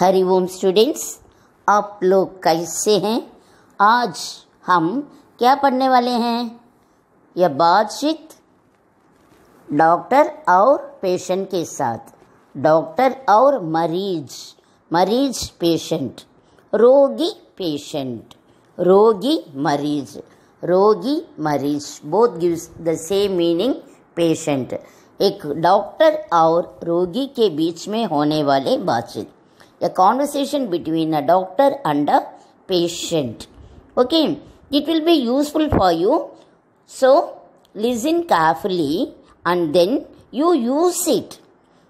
हरि ओम students आप लोग कैसे हैं आज हम क्या पढ़ने वाले हैं यह बातचीत डॉक्टर और पेशेंट के साथ डॉक्टर और मरीज मरीज पेशेंट रोगी पेशेंट रोगी मरीज रोगी मरीज both gives the same meaning patient एक डॉक्टर और रोगी के बीच में होने वाले बातचीत a conversation between a doctor and a patient. Okay, it will be useful for you. So, listen carefully and then you use it.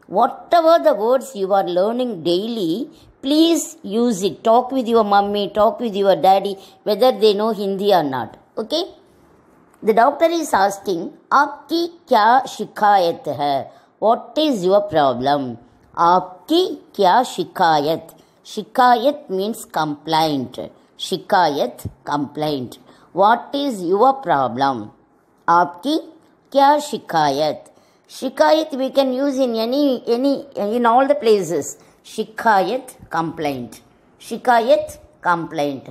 Whatever the words you are learning daily, please use it. Talk with your mummy, talk with your daddy, whether they know Hindi or not. Okay? The doctor is asking, Aapki kya shikayat hai? What is your problem? आपकी क्या शिकायत शिकायत means complaint शिकायत complaint what is your problem आपकी क्या शिकायत शिकायत we can use in any any in all the places शिकायत कंप्लेंट शिकायत कंप्लेंट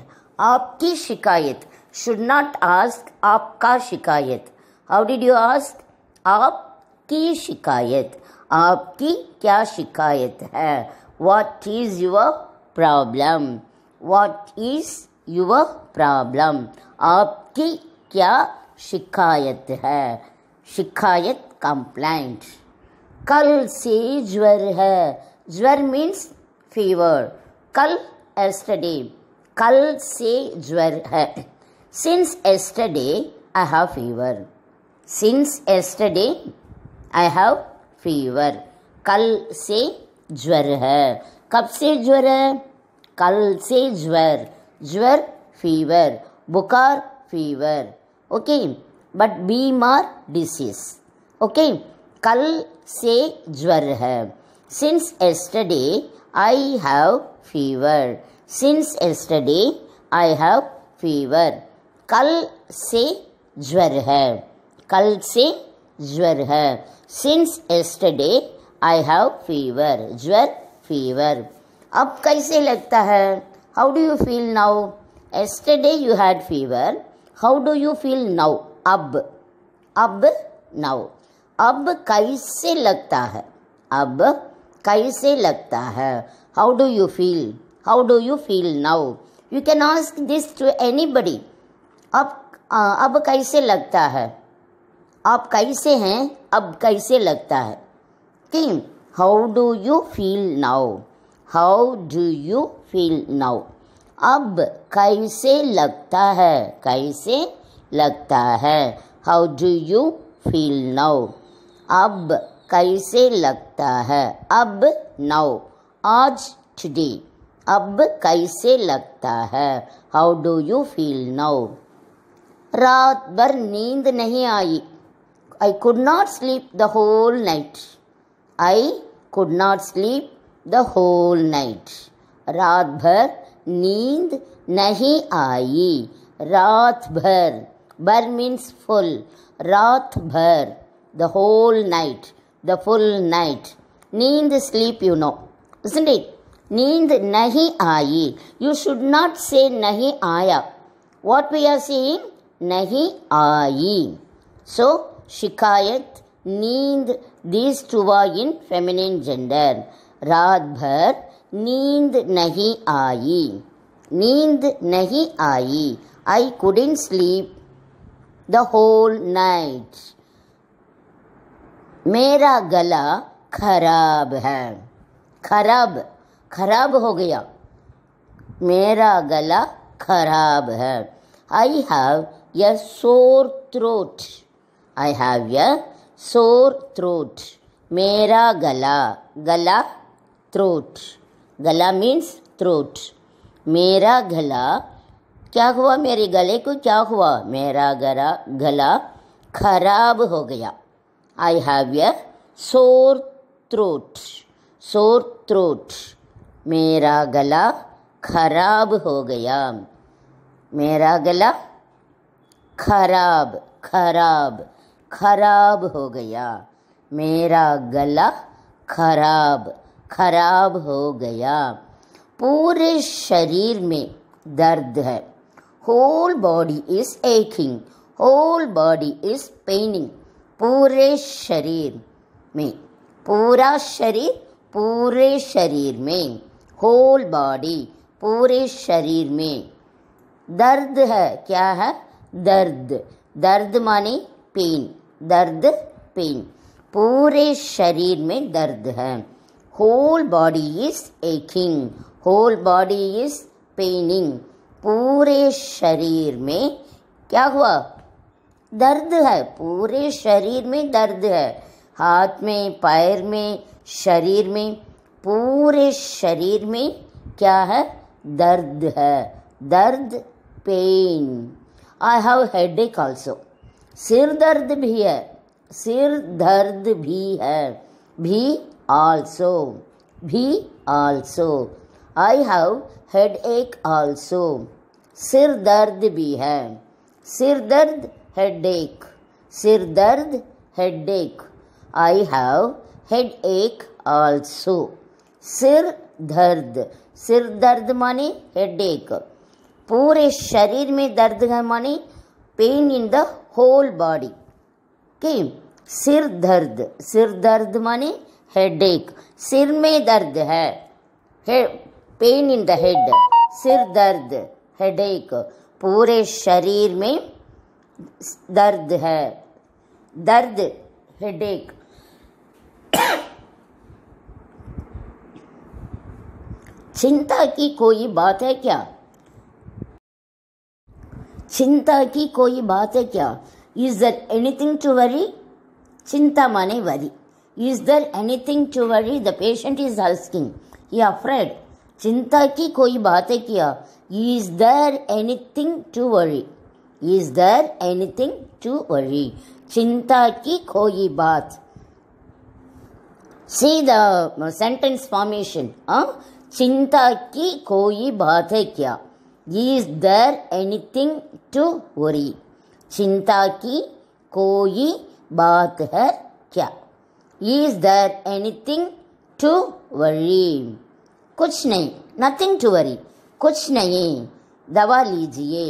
आपकी शिकायत शुड नॉट आस्क आपका शिकायत हाउ डिड यू आस्क आपकी शिकायत आपकी क्या शिकायत है what is your problem what is your problem आपकी क्या शिकायत है शिकायत कंप्लेंट कल से ज्वर है ज्वर मीन्स फीवर कल एस्टरडे कल से ज्वर है since yesterday I have fever since yesterday I have fever कल से ज्वर है कब से ज्वर है कल से ज्वर ज्वर फीवर बुखार फीवर ओके बट बीमार डिसीज ओके कल से ज्वर है since yesterday I have fever since yesterday I have fever कल से ज्वर है कल से ज्वर है since yesterday I have fever ज्वर फीवर अब कैसे लगता है how do you feel now yesterday you had fever how do you feel now अब अब नाउ अब कैसे लगता है अब कैसे लगता है how do you feel how do you feel now you can ask this to anybody अब अब कैसे लगता है आप कैसे हैं अब कैसे लगता है कि how do you feel now how do you feel now अब कैसे लगता है कैसे लगता है how do you feel now अब कैसे लगता है अब नाउ आज टुडे अब कैसे लगता है how do you feel now रात भर नींद नहीं आई I could not sleep the whole night. I could not sleep the whole night. Rathbhar nind nahi aayi. Rathbhar. Bhar means full. Rathbhar. The whole night. The full night. Neend sleep, you know. Isn't it? Nind nahi aayi. You should not say nahi aaya. What we are saying? Nahi aayi. So, शिकायत नींद these two in in gender रात भर नींद नहीं आई नींद नहीं आई I couldn't sleep the whole night मेरा गला खराब है खराब खराब हो गया मेरा गला खराब है आई have a sore throat I have a sore throat. Mera गला Gala, throat. Gala means throat. Mera gala. क्या हुआ मेरे गले को क्या हुआ मेरा गला गला खराब हो गया आई have a sore throat sore throat मेरा गला खराब हो गया मेरा गला खराब खराब खराब हो गया मेरा गला खराब खराब हो गया पूरे शरीर में दर्द है whole body is aching whole body is paining पूरे शरीर में पूरा शरीर पूरे शरीर में होल बॉडी पूरे शरीर में दर्द है क्या है दर्द दर्द माने पेन दर्द पेन पूरे शरीर में दर्द है whole body is aching whole body is paining पूरे शरीर में क्या हुआ दर्द है पूरे शरीर में दर्द है हाथ में पैर में शरीर में पूरे शरीर में क्या है दर्द है दर्द pain I have headache also सिर दर्द भी है सिर दर्द भी है भी आल्सो भी also I have headache also सिर दर्द भी है सिर दर्द हेड एक सिर दर्द headache I have headache also सिर दर्द सिर दर्द माने हेड एक पूरे शरीर में दर्द है माने pain in the whole body के सिर दर्द सिर दर्द माने हेड एक सिर में दर्द है पेन इन द हेड सिर दर्द हेड एक पूरे शरीर में दर्द है दर्द हेड एक चिंता की कोई बात है क्या चिंता की कोई बात है क्या is there anything to worry चिंता माने worry is there anything to worry the patient is asking he afraid चिंता की कोई बात है क्या is there anything to worry is there anything to worry चिंता की कोई बात सी द सेंटेंस फॉर्मेशन चिंता की कोई बात है क्या Is there anything to worry चिंता की कोई बात है क्या Is there anything to worry कुछ नहीं नथिंग टू वरी कुछ नहीं दवा लीजिए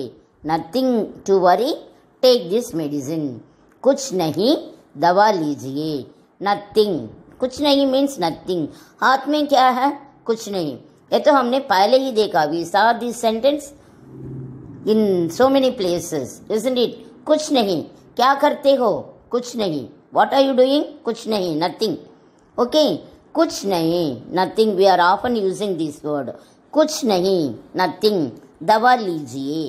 nothing to worry take this medicine कुछ नहीं दवा लीजिए नथिंग कुछ नहीं मीन्स नथिंग हाथ में क्या है कुछ नहीं ये तो हमने पहले ही देखा we saw this sentence in so many places isn't it कुछ नहीं क्या करते हो कुछ नहीं वॉट आर यू डूइंग कुछ नहीं नथिंग ओके कुछ नहीं nothing we are often using this word कुछ नहीं नथिंग दवा लीजिए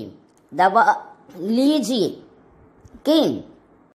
दवा लीजिए okay?